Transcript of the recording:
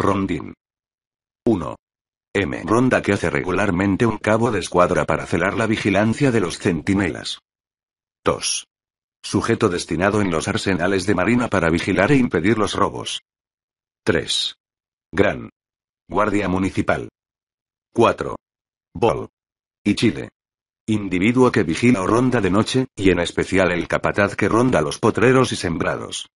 Rondín. 1. M. Ronda que hace regularmente un cabo de escuadra para celar la vigilancia de los centinelas. 2. Sujeto destinado en los arsenales de marina para vigilar e impedir los robos. 3. Gran. Guardia Municipal. 4. Bol. Y Chile. Individuo que vigila o ronda de noche, y en especial el capataz que ronda los potreros y sembrados.